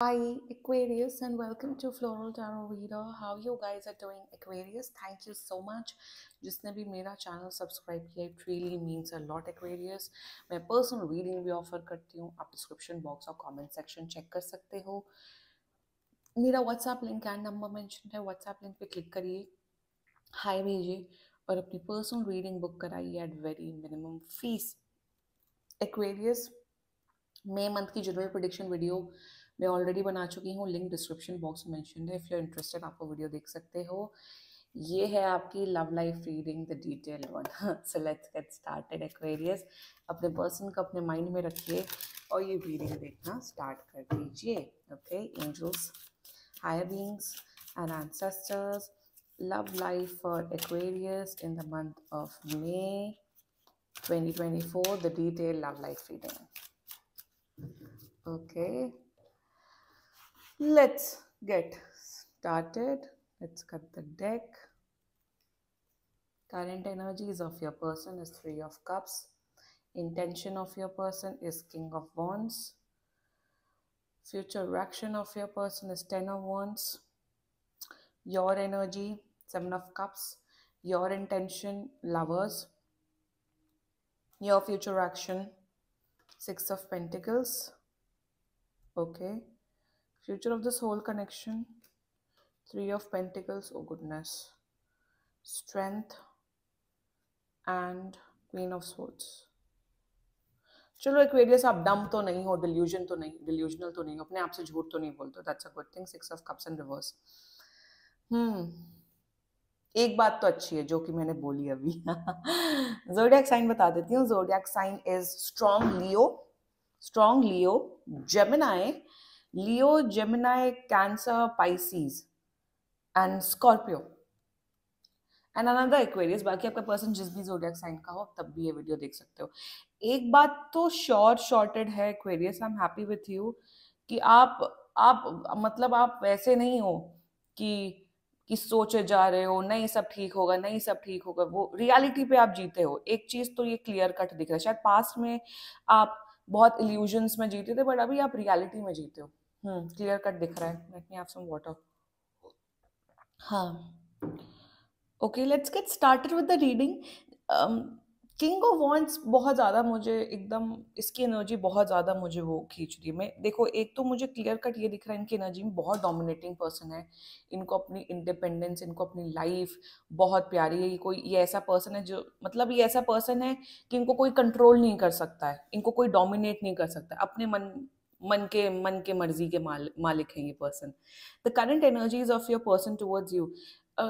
Hi Aquarius and welcome to Floral Tarot Reader. How you guys are doing Aquarius? Thank you so much. जिसने भी मेरा channel subscribe किया है truly means a lot Aquarius मैं personal reading भी offer करती हूँ आप डिस्क्रिप्शन बॉक्स और कॉमेंट सेक्शन चेक कर सकते हो मेरा WhatsApp link and number mention है व्हाट्सएप लिंक पे क्लिक करिए हाई भेजिए और अपनी पर्सनल रीडिंग बुक कराइए at very minimum fees Aquarius May month की जनरल प्रोडिक्शन वीडियो मैं ऑलरेडी बना चुकी हूँ लिंक डिस्क्रिप्शन बॉक्स में मैंशन है इफ़ यू इंटरेस्टेड आप वो वीडियो देख सकते हो ये है आपकी love life reading the detail one so let's get started Aquarius अपने पर्सन को अपने माइंड में रखिए और ये रीडिंग देखना स्टार्ट कर दीजिए okay angels higher beings and ancestors love life for Aquarius in the month of May 2024, the detail love life reading Okay. Let's get started. Let's cut the deck. Current energies of your person is three of cups. Intention of your person is king of wands. Future action of your person is ten of wands. Your energy, seven of cups. Your intention, lovers. Your future action, six of pentacles Okay. Future of this whole connection. Three of Pentacles. Oh, goodness. Strength and Queen of Swords. चलो Aquarius आप डम तो नहीं हो delusion तो नहीं delusional तो नहीं हो अपने आप से झूठ तो नहीं बोलते that's a good thing six of cups and reverse hmm एक बात तो अच्छी है जो कि मैंने बोली अभी जोडियक साइन बता देती हूँ zodiac sign is strong Leo strong Leo Gemini, Leo, Gemini, Cancer, Pisces, and Scorpio. And another Aquarius बाकी आपका पर्सन जिस भी जोडियक साइन का हो तब भी ये वीडियो देख सकते हो एक बात तो शॉर्ट शॉर्टेड है Aquarius I am happy with you कि आप आप मतलब आप वैसे नहीं हो कि कि सोचे जा रहे हो नहीं सब ठीक होगा नहीं सब ठीक होगा वो रियलिटी पे आप जीते हो एक चीज़ तो ये क्लियर कट दिख रहा है शायद पास्ट में आप बहुत इल्यूजन्स में जीते थे बट अभी आप रियलिटी में जीते हो क्लियर हम्म, कट दिख रहा है let me have some water हाँ okay let's get started with the reading king of wands बहुत ज़्यादा मुझे एकदम इसकी एनर्जी बहुत ज़्यादा मुझे वो खींच रही है मैं देखो एक तो मुझे क्लियर कट ये दिख रहा है इनकी एनर्जी में बहुत डोमिनेटिंग पर्सन है इनको अपनी इंडिपेंडेंस इनको अपनी लाइफ बहुत प्यारी है ये कोई ये ऐसा पर्सन है जो मतलब ये ऐसा पर्सन है कि इनको कोई कंट्रोल नहीं कर सकता है इनको कोई डोमिनेट नहीं कर सकता अपने मन मन के मन के मर्जी के माल, मालिक हैं ये person the current energies of your person towards you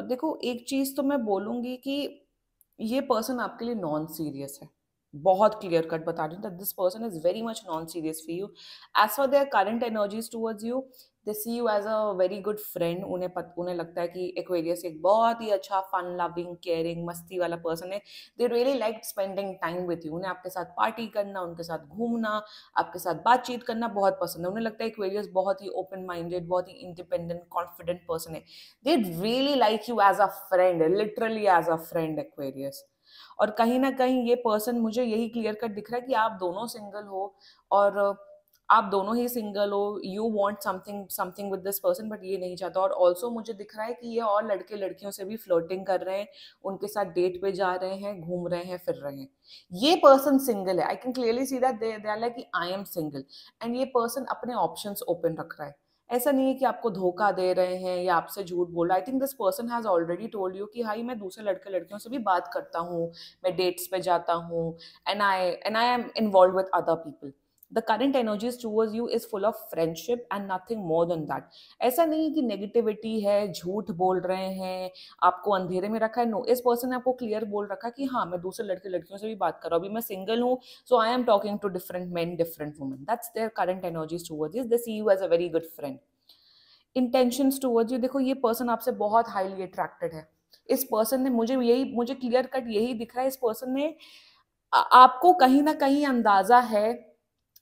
देखो एक चीज़ तो मैं बोलूँगी कि ये पर्सन आपके लिए नॉन सीरियस है बहुत क्लियर कट बता रही हूँ that this person is very much non serious for you as for their current energies towards you they see you as a very good friend उन्हें पत, उन्हें लगता है कि एक्वेरियस एक बहुत ही अच्छा फन लविंग केयरिंग मस्ती वाला पर्सन है they really like spending time with you उन्हें आपके साथ पार्टी करना उनके साथ घूमना आपके साथ बातचीत करना बहुत पसंद है उन्हें लगता है एक्वेरियस बहुत ही ओपन माइंडेड बहुत ही इंडिपेंडेंट कॉन्फिडेंट पर्सन है they really like you as a friend literally as a friend Aquarius और कहीं ना कहीं ये पर्सन मुझे यही क्लियर कट दिख रहा है कि आप दोनों सिंगल हो और आप दोनों ही सिंगल हो you want something something with this person but ये नहीं चाहता और ऑल्सो मुझे दिख रहा है कि ये और लड़के लड़कियों से भी फ्लोटिंग कर रहे हैं उनके साथ डेट पे जा रहे हैं घूम रहे हैं फिर रहे हैं ये पर्सन सिंगल है I can clearly see that they है like I am single and ये पर्सन अपने ऑप्शन ओपन रख रहा है ऐसा नहीं है कि आपको धोखा दे रहे हैं या आपसे झूठ बोल रहा I think this person has already told you कि हाई मैं दूसरे लड़के लड़कियों से भी बात करता हूँ मैं डेट्स पे जाता हूँ and I and I am involve with other people the current energies towards you is full of friendship and nothing more than that ऐसा नहीं कि नेगेटिविटी है झूठ बोल रहे हैं आपको अंधेरे में रखा है नो no, इस पर्सन ने आपको क्लियर बोल रखा कि हाँ मैं दूसरे लड़के लड़कियों से भी बात कर रहा हूँ अभी मैं सिंगल हूँ so I am talking to different men different women that's their current energies towards is they see you as a very good friend intention towards you देखो ये पर्सन आपसे बहुत हाईली अट्रैक्टेड है इस पर्सन ने मुझे यही मुझे क्लियर कट यही दिख रहा है इस पर्सन ने आ, आपको कहीं ना कहीं अंदाजा है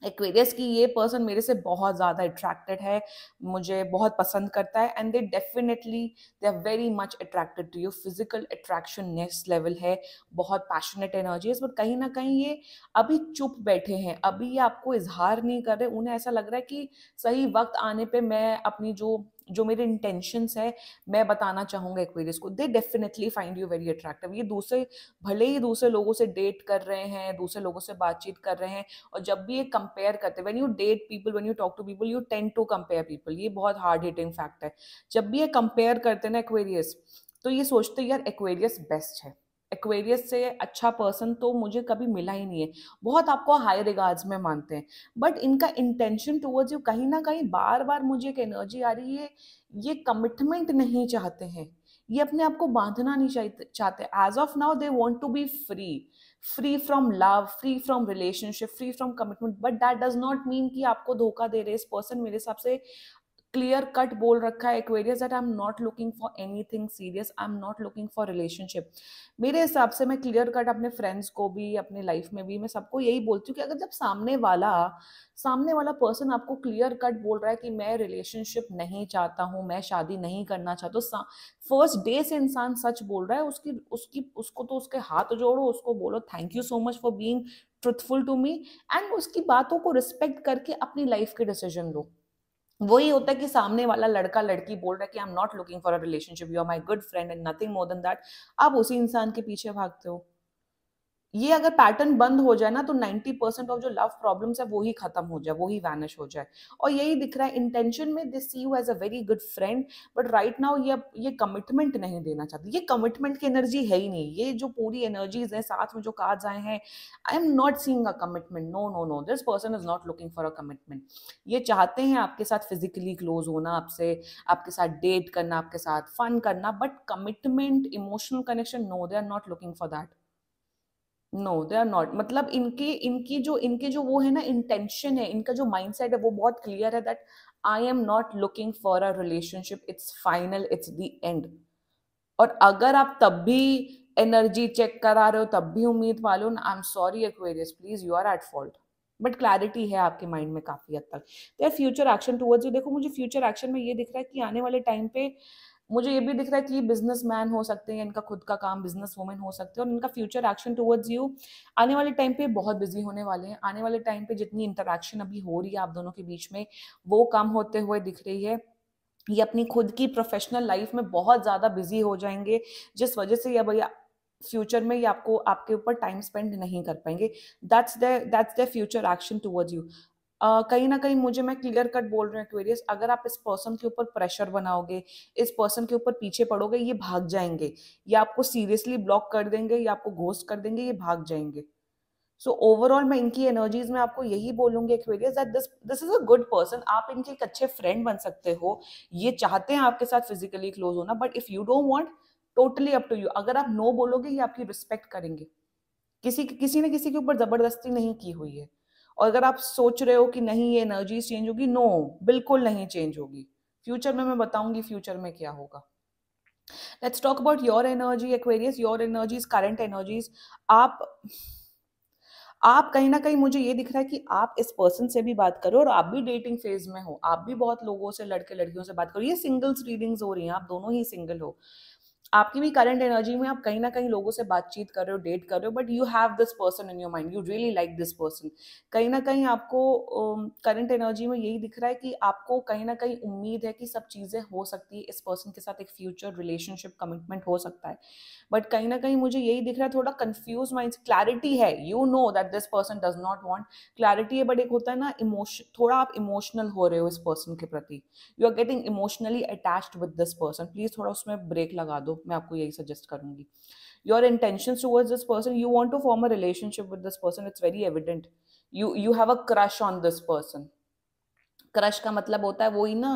एक्वेरियस की ये पर्सन मेरे से बहुत ज़्यादा अट्रैक्टेड है मुझे बहुत पसंद करता है and they definitely they are very much attracted to you physical attraction next level है बहुत पैशनेट एनर्जी है बट कहीं ना कहीं ये अभी चुप बैठे हैं अभी ये आपको इजहार नहीं कर रहे उन्हें ऐसा लग रहा है कि सही वक्त आने पर मैं अपनी जो जो मेरे इंटेंशंस है मैं बताना चाहूंगा एक्वेरियस को they definitely find you very attractive ये दूसरे भले ही दूसरे लोगों से डेट कर रहे हैं दूसरे लोगों से बातचीत कर रहे हैं और जब भी ये कंपेयर करते हैं when you date people when you talk to people you tend to compare people ये बहुत हार्ड हिटिंग फैक्ट है जब भी ये कंपेयर करते ना एक्वेरियस तो ये सोचते यार एक्वेरियस बेस्ट है एक्वेरियस से अच्छा पर्सन तो मुझे कभी मिला ही नहीं है बहुत आपको हाई रिगार्ड्स में मानते हैं बट इनका इंटेंशन टूवर्ड्स यू कहीं ना कहीं बार बार मुझे एक एनर्जी आ रही है ये कमिटमेंट नहीं चाहते हैं ये अपने आप को बांधना नहीं चाहते as of now they want to be free free from love free from relationship free from commitment but that does not mean कि आपको धोखा दे रहे इस पर्सन मेरे हिसाब से क्लियर कट बोल रखा है Aquarius that I am not looking for anything serious I am not looking for relationship मेरे हिसाब से मैं क्लियर कट अपने फ्रेंड्स को भी अपने लाइफ में भी मैं सबको यही बोलती हूँ कि अगर जब सामने वाला सामने वाला पर्सन आपको क्लियर कट बोल रहा है कि मैं रिलेशनशिप नहीं चाहता हूँ मैं शादी नहीं करना चाहता फर्स्ट तो डे से इंसान सच बोल रहा है उसकी उसकी उसको तो उसके हाथ जोड़ो उसको बोलो thank you so much for being truthful to me and उसकी बातों को रिस्पेक्ट करके अपनी लाइफ के डिसीजन लो वही होता है कि सामने वाला लड़का लड़की बोल रहा है कि I am not looking for a relationship you are my good friend and nothing more than that आप उसी इंसान के पीछे भागते हो ये अगर पैटर्न बंद हो जाए ना तो 90 परसेंट ऑफ जो लव प्रॉब्लम्स है वो ही खत्म हो जाए वो ही वैनिश हो जाए और यही दिख रहा है इंटेंशन में this see you as a very good friend but right now ये ये कमिटमेंट नहीं देना चाहती ये कमिटमेंट की एनर्जी है ही नहीं ये जो पूरी एनर्जीज है साथ में जो कार्ड्स आए हैं I am not seeing a commitment no no no this person is not looking for a commitment ये चाहते हैं आपके साथ फिजिकली क्लोज होना आपसे आपके साथ डेट करना आपके साथ फन करना but commitment emotional connection no they are not looking for that no they are not मतलब इनके इनकी जो इनके जो वो है ना इंटेंशन है इनका जो माइंड सेट है वो बहुत क्लियर है that I am not looking for a relationship it's final it's the end और अगर आप तब भी एनर्जी चेक करा रहे हो तब भी उम्मीद पालो ना I am sorry Aquarius please you are at fault but clarity है आपके माइंड में काफ़ी हद तक their future action towards you देखो मुझे फ्यूचर एक्शन में ये दिख रहा है कि आने वाले टाइम पे मुझे ये भी दिख रहा है कि ये बिजनेस मैन हो सकते हैं इनका खुद का काम बिजनेस वुमेन हो सकते हैं और इनका फ्यूचर एक्शन टूवर्ड्स यू आने वाले टाइम पे बहुत बिजी होने वाले हैं आने वाले टाइम पे जितनी इंटरेक्शन अभी हो रही है आप दोनों के बीच में वो कम होते हुए दिख रही है ये अपनी खुद की प्रोफेशनल लाइफ में बहुत ज़्यादा बिजी हो जाएंगे जिस वजह से यह भैया फ्यूचर में ये आपको आपके ऊपर टाइम स्पेंड नहीं कर पाएंगे that's that's the future action towards you कहीं ना कहीं मुझे मैं क्लियर कट बोल रही हूँ एक्वेरियस अगर आप इस पर्सन के ऊपर प्रेशर बनाओगे इस पर्सन के ऊपर पीछे पड़ोगे ये भाग जाएंगे या आपको सीरियसली ब्लॉक कर देंगे या आपको घोस्ट कर देंगे ये भाग जाएंगे सो so, ओवरऑल मैं इनकी एनर्जीज में आपको यही बोलूंगी Aquarius that this this is a good person आप इनके एक अच्छे फ्रेंड बन सकते हो ये चाहते हैं आपके साथ फिजिकली क्लोज होना but if you don't want totally up to you अगर आप नो बोलोगे ये आपकी रिस्पेक्ट करेंगे किसी किसी ने किसी के ऊपर जबरदस्ती नहीं की हुई है और अगर आप सोच रहे हो कि नहीं ये एनर्जी चेंज होगी नो बिल्कुल नहीं चेंज होगी फ्यूचर में मैं बताऊंगी फ्यूचर में क्या होगा let's talk about your energy Aquarius your energies current energies आप आप कहीं ना कहीं मुझे ये दिख रहा है कि आप इस पर्सन से भी बात करो और आप भी डेटिंग फेज में हो आप भी बहुत लोगों से लड़के लड़कियों से बात करो ये सिंगल्स रीडिंग्स हो रही हैं आप दोनों ही सिंगल हो आपकी भी करंट एनर्जी में आप कहीं ना कहीं लोगों से बातचीत कर रहे हो डेट कर रहे हो but you have this person in your mind you really like this person कहीं ना कहीं आपको करंट uh, एनर्जी में यही दिख रहा है कि आपको कहीं ना कहीं उम्मीद है कि सब चीज़ें हो सकती है इस पर्सन के साथ एक फ्यूचर रिलेशनशिप कमिटमेंट हो सकता है बट कहीं ना कहीं मुझे यही दिख रहा है थोड़ा कन्फ्यूज माइंड क्लैरिटी है you know that this person does not want clarity है बट एक होता है ना इमोशन थोड़ा आप इमोशनल हो रहे हो इस पर्सन के प्रति you are getting emotionally attached with this person please थोड़ा उसमें ब्रेक लगा दो मैं आपको यही सजेस्ट करूंगी your intention towards this person you want to form a relationship with this person it's very evident you you have a crush on this person crush का मतलब होता है वो ही ना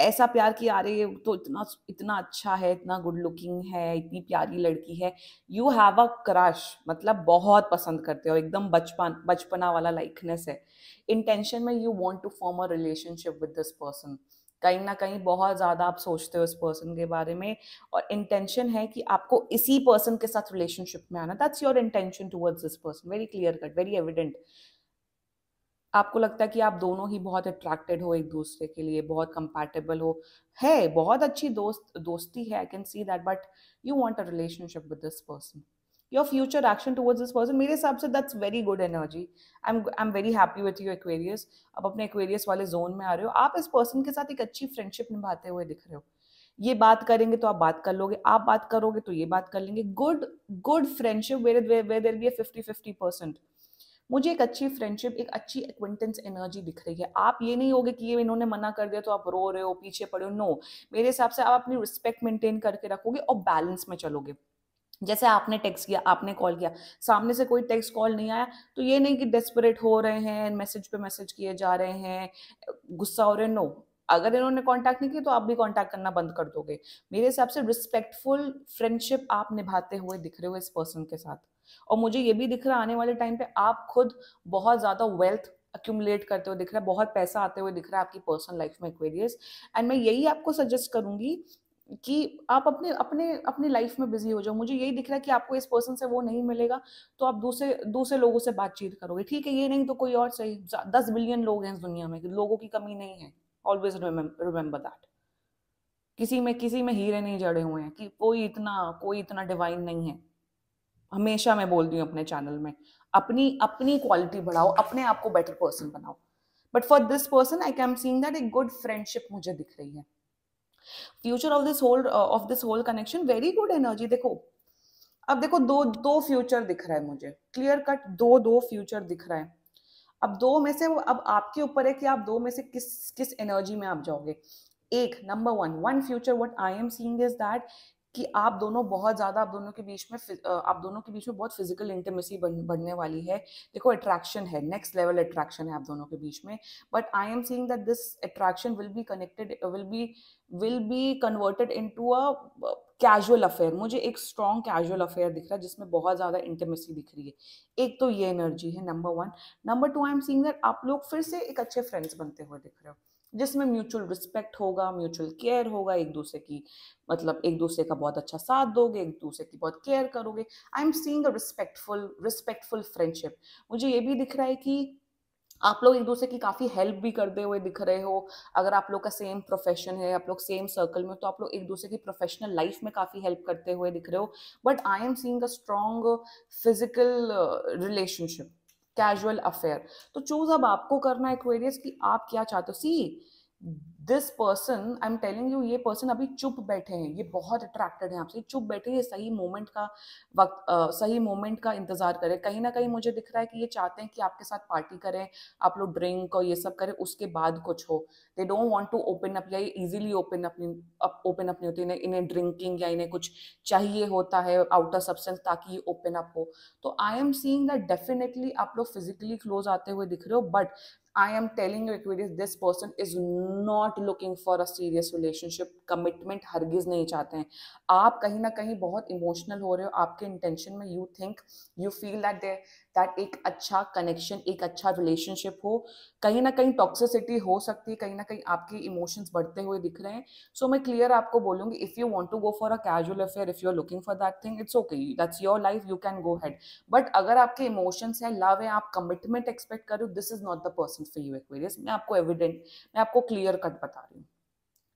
ऐसा प्यार की कि अरे तो इतना इतना अच्छा है इतना गुड लुकिंग है इतनी प्यारी लड़की है यू हैव अ क्रश मतलब बहुत पसंद करते हो एकदम बचपन बचपना वाला लाइकनेस है इंटेंशन में you want to form a relationship with this person कहीं ना कहीं बहुत ज़्यादा आप सोचते हो उस पर्सन के बारे में और इंटेंशन है कि आपको इसी पर्सन के साथ रिलेशनशिप में आना that's your intention towards this person very clear cut very evident आपको लगता है कि आप दोनों ही बहुत अट्रैक्टेड हो एक दूसरे के लिए बहुत कंपैटिबल हो है बहुत अच्छी दोस्त दोस्ती है I can see that but you want a relationship with this person your future action towards this person मेरे हिसाब से that's very good energy I'm I'm very happy with you Aquarius you Aquarius अब अपने Aquarius वाले zone में आ रहे हो आप इस पर्सन के साथ एक अच्छी फ्रेंडशिप निभाते हुए दिख रहे हो ये बात करेंगे तो आप बात कर लोगे आप बात करोगे तो ये बात कर लेंगे good good friendship where there be fifty fifty percent मुझे एक अच्छी फ्रेंडशिप एक अच्छी एक्वेंटेंस एनर्जी दिख रही है आप ये नहीं होगे कि ये इन्होंने मना कर दिया तो आप रो रहे हो पीछे पड़े हो नो मेरे हिसाब से आप अपनी रिस्पेक्ट मेंटेन करके रखोगे और बैलेंस में चलोगे जैसे आपने टेक्स्ट किया आपने कॉल किया सामने से कोई टेक्स्ट कॉल नहीं आया तो ये नहीं कि डेस्परेट हो रहे हैं मैसेज पे मैसेज किए जा रहे हैं गुस्सा हो रहे नो अगर इन्होंने कांटेक्ट नहीं किया तो आप भी कांटेक्ट करना बंद कर दोगे मेरे हिसाब से रिस्पेक्टफुल फ्रेंडशिप आप निभाते हुए दिख रहे हो इस पर्सन के साथ और मुझे ये भी दिख रहा आने वाले टाइम पे आप खुद बहुत ज़्यादा वेल्थ अक्यूमुलेट करते हुए दिख रहा है बहुत पैसा आते हुए दिख रहा है आपकी पर्सनल लाइफ में क्वेरियस एंड मैं यही आपको सजेस्ट करूंगी कि आप अपने अपने अपनी लाइफ में बिजी हो जाओ मुझे यही दिख रहा है कि आपको इस पर्सन से वो नहीं मिलेगा तो आप दूसरे दूसरे लोगों से बातचीत करोगे ठीक है ये नहीं तो कोई और सही दस बिलियन लोग हैं इस दुनिया में लोगों की कमी नहीं है ऑलवेज रिमेंबर दैट किसी में किसी में हीरे नहीं जड़े हुए हैं कि कोई इतना कोई इतना डिवाइन नहीं है हमेशा मैं बोलती हूँ अपने चैनल में अपनी अपनी क्वालिटी बढ़ाओ अपने आप को बेटर पर्सन बनाओ but for this person I can see that a good friendship मुझे दिख रही है future of this whole of this whole connection very good energy देखो अब देखो दो दो फ्यूचर दिख रहा है मुझे क्लियर कट दो दो फ्यूचर दिख रहा है अब दो में से अब आपके ऊपर है कि आप दो में से किस किस एनर्जी में आप जाओगे एक number one one future what I am seeing is that कि आप दोनों बहुत ज़्यादा आप दोनों के बीच में आप दोनों के बीच में बहुत फिजिकल इंटीमेसी बढ़ने वाली है देखो अट्रैक्शन है नेक्स्ट लेवल अट्रैक्शन है आप दोनों के बीच में but I am seeing that this attraction will be connected will be will be converted into a casual affair मुझे एक स्ट्रॉन्ग कैजुअल अफेयर दिख रहा है जिसमें बहुत ज़्यादा इंटीमेसी दिख रही है एक तो ये एनर्जी है number one number two I am seeing that आप लोग फिर से एक अच्छे फ्रेंड्स बनते हुए दिख रहे हो जिसमें म्यूचुअल रिस्पेक्ट होगा म्यूचुअल केयर होगा एक दूसरे की मतलब एक दूसरे का बहुत अच्छा साथ दोगे एक दूसरे की बहुत केयर करोगे I am seeing a respectful respectful friendship मुझे ये भी दिख रहा है कि आप लोग एक दूसरे की काफ़ी हेल्प भी करते हुए दिख रहे हो अगर आप लोग का सेम प्रोफेशन है आप लोग सेम सर्कल में तो आप लोग एक दूसरे की प्रोफेशनल लाइफ में काफ़ी हेल्प करते हुए दिख रहे हो but I am seeing a strong physical relationship casual affair तो चूज अब आपको करना है क्वेरियस कि आप क्या चाहते हो see this person I am telling you ये पर्सन अभी चुप बैठे हैं ये बहुत अट्रैक्टेड हैं आपसे चुप बैठे ये सही मोमेंट का वक्त आ, सही मोमेंट का इंतजार करें कहीं ना कहीं मुझे दिख रहा है कि ये चाहते हैं कि आपके साथ पार्टी करें आप लोग ड्रिंक और ये सब करें उसके बाद कुछ हो they don't want to open up या ये इजीली ओपन अपनी ओपन अप नहीं होती इन्हें इन्हें ड्रिंकिंग या इन्हें कुछ चाहिए होता है आउटर सब्सटेंस ताकि ये ओपन अप हो तो I am seeing that definitely आप लोग फिजिकली क्लोज आते हुए दिख रहे हो but I am telling you, Aquarius, this person is not looking for a serious relationship. Commitment हरगिज नहीं चाहते हैं आप कहीं ना कहीं बहुत इमोशनल हो रहे हो आपके इंटेंशन में you think you feel that they that एक अच्छा कनेक्शन एक अच्छा रिलेशनशिप हो कहीं ना कहीं टॉक्सिसिटी हो सकती है कहीं ना कहीं आपके इमोशंस बढ़ते हुए दिख रहे हैं सो so, मैं क्लियर आपको बोलूंगी if you want to go for a casual affair if you are looking for that thing it's okay that's your life you can go ahead but अगर आपके इमोशंस हैं लव है आप कमिटमेंट एक्सपेक्ट करो this is not the person for you Aquarius मैं आपको evident मैं आपको क्लियर कट बता रही हूँ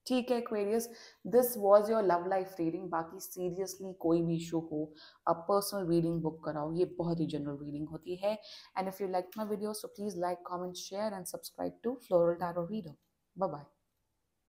ठीक है Aquarius this was your love life reading बाकी सीरियसली कोई भी इशू हो आप पर्सनल रीडिंग बुक कराओ ये बहुत ही जनरल रीडिंग होती है and if you like my video so please like comment share and subscribe to Floral Tarot Reader bye